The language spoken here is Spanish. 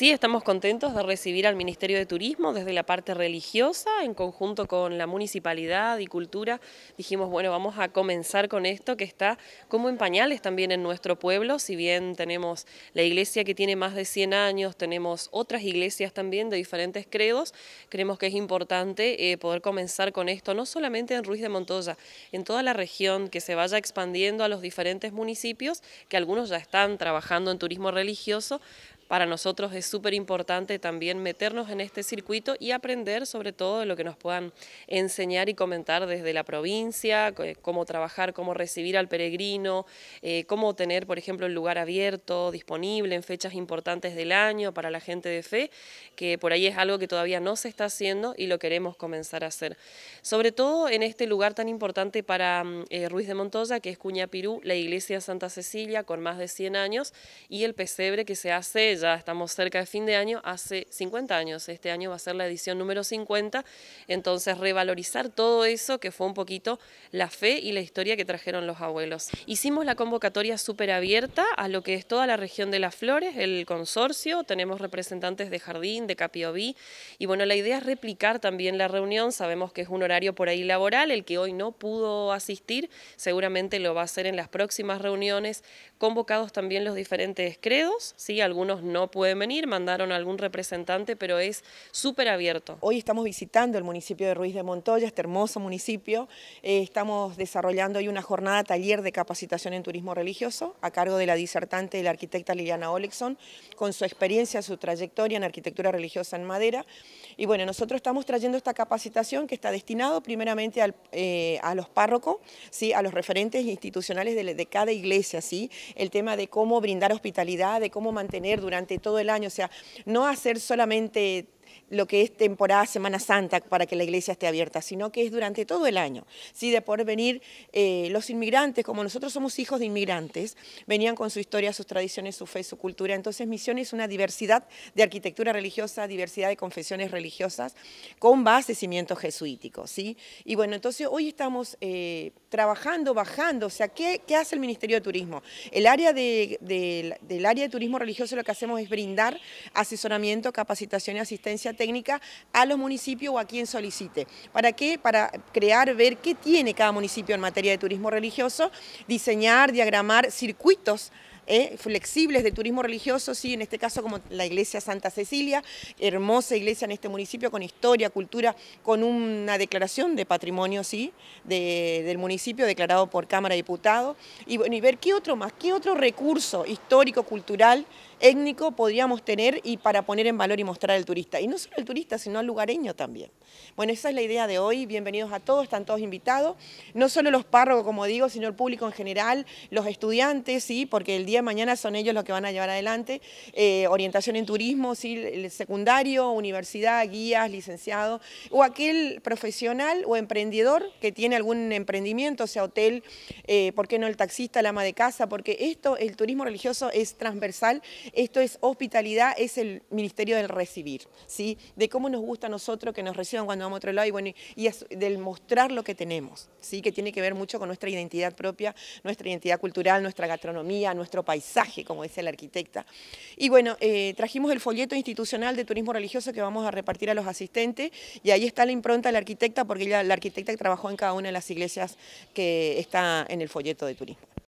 Sí, estamos contentos de recibir al Ministerio de Turismo desde la parte religiosa, en conjunto con la Municipalidad y Cultura. Dijimos, bueno, vamos a comenzar con esto que está como en pañales también en nuestro pueblo, si bien tenemos la iglesia que tiene más de 100 años, tenemos otras iglesias también de diferentes credos, creemos que es importante eh, poder comenzar con esto, no solamente en Ruiz de Montoya, en toda la región, que se vaya expandiendo a los diferentes municipios, que algunos ya están trabajando en turismo religioso, para nosotros es súper importante también meternos en este circuito y aprender sobre todo lo que nos puedan enseñar y comentar desde la provincia, cómo trabajar, cómo recibir al peregrino, eh, cómo tener, por ejemplo, el lugar abierto, disponible en fechas importantes del año para la gente de fe, que por ahí es algo que todavía no se está haciendo y lo queremos comenzar a hacer. Sobre todo en este lugar tan importante para mm, eh, Ruiz de Montoya, que es Cuñapirú, la iglesia Santa Cecilia, con más de 100 años, y el pesebre que se hace ya estamos cerca de fin de año, hace 50 años, este año va a ser la edición número 50, entonces revalorizar todo eso que fue un poquito la fe y la historia que trajeron los abuelos. Hicimos la convocatoria súper abierta a lo que es toda la región de las flores, el consorcio, tenemos representantes de Jardín, de Capiobí, y bueno, la idea es replicar también la reunión, sabemos que es un horario por ahí laboral, el que hoy no pudo asistir, seguramente lo va a hacer en las próximas reuniones, convocados también los diferentes credos, ¿sí? algunos no no pueden venir, mandaron algún representante, pero es súper abierto. Hoy estamos visitando el municipio de Ruiz de Montoya, este hermoso municipio. Eh, estamos desarrollando hoy una jornada taller de capacitación en turismo religioso a cargo de la disertante y la arquitecta Liliana Olexon, con su experiencia, su trayectoria en arquitectura religiosa en madera. Y bueno, nosotros estamos trayendo esta capacitación que está destinado primeramente eh, a los párrocos, ¿sí? a los referentes institucionales de, cada iglesia, ¿sí? el tema de cómo brindar hospitalidad, de cómo mantener durante durante todo el año, o sea, no hacer solamente lo que es temporada Semana Santa para que la iglesia esté abierta, sino que es durante todo el año. ¿sí? De por venir eh, los inmigrantes, como nosotros somos hijos de inmigrantes, venían con su historia, sus tradiciones, su fe, su cultura. Entonces Misión es una diversidad de arquitectura religiosa, diversidad de confesiones religiosas, con base cimientos jesuíticos. ¿sí? Y bueno, entonces hoy estamos eh, trabajando, bajando, o sea, ¿qué, hace el Ministerio de Turismo? El área del área de turismo religioso lo que hacemos es brindar asesoramiento, capacitación y asistencia técnica a los municipios o a quien solicite. ¿Para qué? Para crear, ver qué tiene cada municipio en materia de turismo religioso, diseñar, diagramar circuitos eh, flexibles de turismo religioso, sí, en este caso como la iglesia Santa Cecilia, hermosa iglesia en este municipio con historia, cultura, con una declaración de patrimonio, sí, del municipio declarado por Cámara de Diputados, y, bueno, y ver qué otro más, qué otro recurso histórico, cultural, étnico podríamos tener y para poner en valor y mostrar al turista. Y no solo al turista, sino al lugareño también. Bueno, esa es la idea de hoy. Bienvenidos a todos, están todos invitados. No solo los párrocos, como digo, sino el público en general, los estudiantes, sí, porque el día de mañana son ellos los que van a llevar adelante. Eh, orientación en turismo, sí, el secundario, universidad, guías, licenciado, o aquel profesional o emprendedor que tiene algún emprendimiento, sea hotel, eh, ¿por qué no el taxista, el ama de casa? Porque esto, el turismo religioso es transversal esto es hospitalidad, es el ministerio del recibir, ¿sí? De cómo nos gusta a nosotros que nos reciban cuando vamos a otro lado y, del mostrar lo que tenemos, ¿sí? Que tiene que ver mucho con nuestra identidad propia, nuestra identidad cultural, nuestra gastronomía, nuestro paisaje, como dice la arquitecta. Y bueno, eh, trajimos el folleto institucional de turismo religioso que vamos a repartir a los asistentes y ahí está la impronta de la arquitecta porque ella, la arquitecta trabajó en cada una de las iglesias que está en el folleto de turismo.